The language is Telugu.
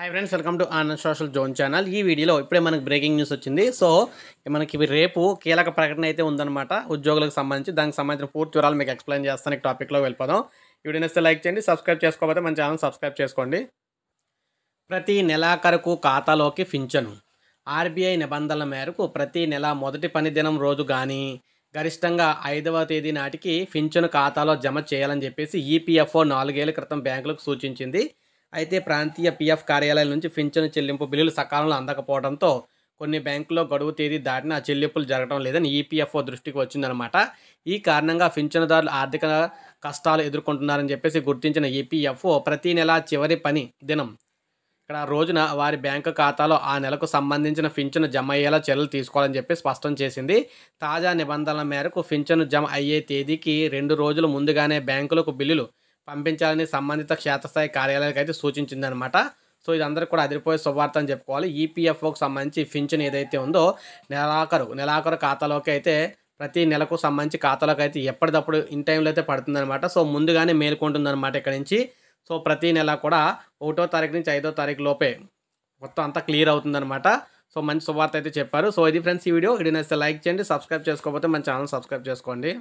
hi friends welcome to on social zone channel ఈ వీడియోలో ఇప్పుడే మనకి బ్రేకింగ్ న్యూస్ వచ్చింది సో మనకి రేపు కీలక ప్రకటన అయితే ఉందన్నమాట ఉద్యోగులకు సంబంధించి దానికి సంబంధించిన పూర్తి వివరాలు మీకు ఎక్స్ప్లెయిన్ చేస్తాను ఈ టాపిక్లో వెళ్ళిపోదాం ఈ వీడియో నేస్తే లైక్ చేయండి సబ్స్క్రైబ్ చేసుకోకపోతే మన ఛానల్ సబ్స్క్రైబ్ చేసుకోండి ప్రతి నెలాఖరుకు ఖాతాలోకి ఫించను ఆర్బీఐ నిబంధనల మేరకు ప్రతి నెల మొదటి పని దినం రోజు కానీ గరిష్టంగా ఐదవ తేదీ నాటికి ఫించను ఖాతాలో జమ చేయాలని చెప్పేసి ఈపీఎఫ్ఓ e నాలుగేళ్ల క్రితం బ్యాంకులకు సూచించింది అయితే ప్రాంతీయ పీఎఫ్ కార్యాలయం నుంచి పింఛను చెల్లింపు బిల్లులు సకాలంలో అందకపోవడంతో కొన్ని బ్యాంకుల్లో గడువు తేదీ దాటిన చెల్లింపులు జరగడం లేదని ఈపీఎఫ్ఓ దృష్టికి వచ్చిందనమాట ఈ కారణంగా పింఛనుదారులు ఆర్థిక కష్టాలు ఎదుర్కొంటున్నారని చెప్పేసి గుర్తించిన ఈపీఎఫ్ఓ ప్రతీ నెల చివరి పని దినం ఇక్కడ రోజున వారి బ్యాంకు ఖాతాలో ఆ నెలకు సంబంధించిన పింఛను జమ అయ్యేలా చర్యలు తీసుకోవాలని చెప్పి స్పష్టం చేసింది తాజా నిబంధనల మేరకు పింఛను జమ అయ్యే తేదీకి రెండు రోజులు ముందుగానే బ్యాంకులకు బిల్లులు పంపించాలని సంబంధిత క్షేత్రస్థాయి కార్యాలయాలకు అయితే సూచించిందనమాట సో ఇది అందరికీ కూడా అదిరిపోయే శుభార్త అని చెప్పుకోవాలి ఈపీఎఫ్ఓకి e సంబంధించి ఫించన్ ఏదైతే ఉందో నెలాఖరు నెలాఖరు ఖాతాలోకి అయితే ప్రతి నెలకు సంబంధించి ఖాతాలోకి అయితే ఎప్పటికప్పుడు ఇన్ టైంలో అయితే పడుతుందనమాట సో ముందుగానే మేలుకుంటుందనమాట ఇక్కడ నుంచి సో ప్రతి నెల కూడా ఒకటో తారీఖు నుంచి ఐదో తారీఖు లోపే మొత్తం అంతా క్లియర్ అవుతుందనమాట సో మంచి శుభార్త అయితే చెప్పారు సో ఇది ఫ్రెండ్స్ ఈ వీడియో ఇది నచ్చితే లైక్ చేయండి సబ్స్క్రైబ్ చేసుకోకపోతే మన ఛానల్ సబ్స్క్రైబ్ చేసుకోండి